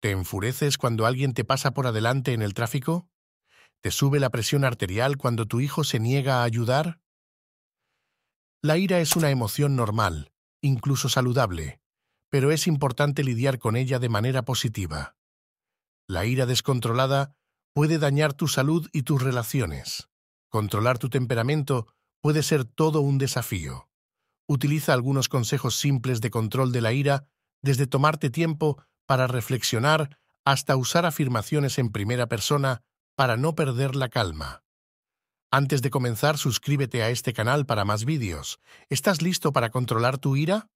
¿Te enfureces cuando alguien te pasa por adelante en el tráfico? ¿Te sube la presión arterial cuando tu hijo se niega a ayudar? La ira es una emoción normal, incluso saludable, pero es importante lidiar con ella de manera positiva. La ira descontrolada puede dañar tu salud y tus relaciones. Controlar tu temperamento puede ser todo un desafío. Utiliza algunos consejos simples de control de la ira, desde tomarte tiempo para reflexionar hasta usar afirmaciones en primera persona para no perder la calma. Antes de comenzar, suscríbete a este canal para más vídeos. ¿Estás listo para controlar tu ira?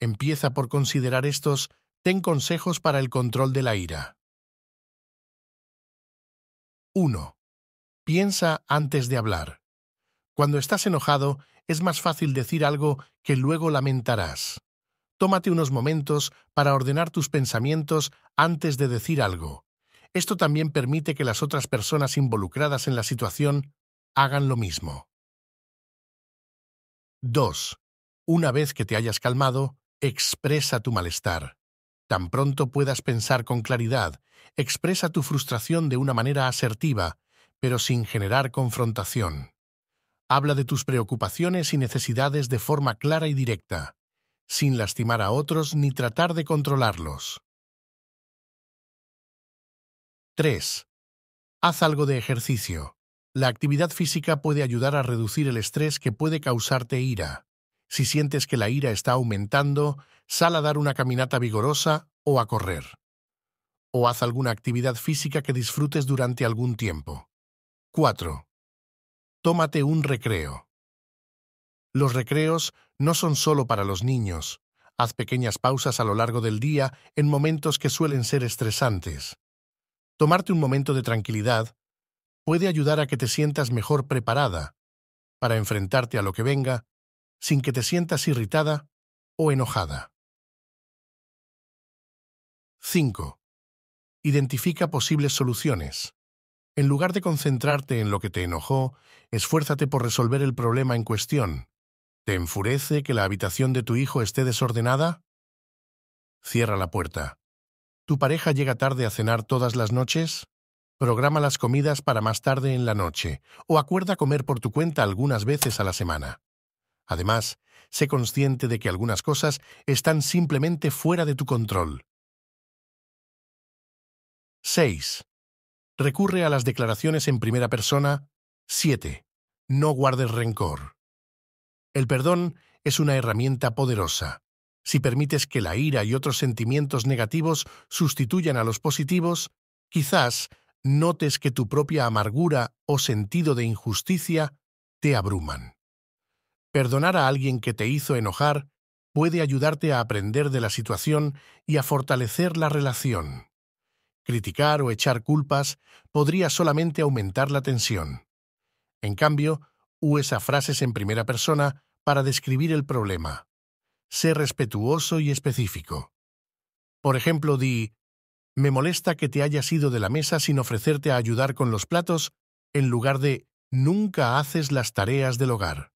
Empieza por considerar estos Ten consejos para el control de la ira. 1. Piensa antes de hablar. Cuando estás enojado, es más fácil decir algo que luego lamentarás. Tómate unos momentos para ordenar tus pensamientos antes de decir algo. Esto también permite que las otras personas involucradas en la situación hagan lo mismo. 2. Una vez que te hayas calmado, expresa tu malestar. Tan pronto puedas pensar con claridad, expresa tu frustración de una manera asertiva, pero sin generar confrontación. Habla de tus preocupaciones y necesidades de forma clara y directa sin lastimar a otros ni tratar de controlarlos. 3. Haz algo de ejercicio. La actividad física puede ayudar a reducir el estrés que puede causarte ira. Si sientes que la ira está aumentando, sal a dar una caminata vigorosa o a correr. O haz alguna actividad física que disfrutes durante algún tiempo. 4. Tómate un recreo. Los recreos no son solo para los niños. Haz pequeñas pausas a lo largo del día en momentos que suelen ser estresantes. Tomarte un momento de tranquilidad puede ayudar a que te sientas mejor preparada para enfrentarte a lo que venga sin que te sientas irritada o enojada. 5. Identifica posibles soluciones. En lugar de concentrarte en lo que te enojó, esfuérzate por resolver el problema en cuestión. ¿Te enfurece que la habitación de tu hijo esté desordenada? Cierra la puerta. ¿Tu pareja llega tarde a cenar todas las noches? Programa las comidas para más tarde en la noche o acuerda comer por tu cuenta algunas veces a la semana. Además, sé consciente de que algunas cosas están simplemente fuera de tu control. 6. Recurre a las declaraciones en primera persona. 7. No guardes rencor. El perdón es una herramienta poderosa. Si permites que la ira y otros sentimientos negativos sustituyan a los positivos, quizás notes que tu propia amargura o sentido de injusticia te abruman. Perdonar a alguien que te hizo enojar puede ayudarte a aprender de la situación y a fortalecer la relación. Criticar o echar culpas podría solamente aumentar la tensión. En cambio, usa frases en primera persona para describir el problema. Sé respetuoso y específico. Por ejemplo, di, me molesta que te hayas ido de la mesa sin ofrecerte a ayudar con los platos, en lugar de nunca haces las tareas del hogar.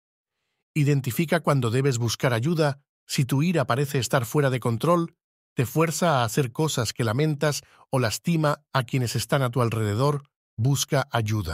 Identifica cuando debes buscar ayuda, si tu ira parece estar fuera de control, te fuerza a hacer cosas que lamentas o lastima a quienes están a tu alrededor, busca ayuda.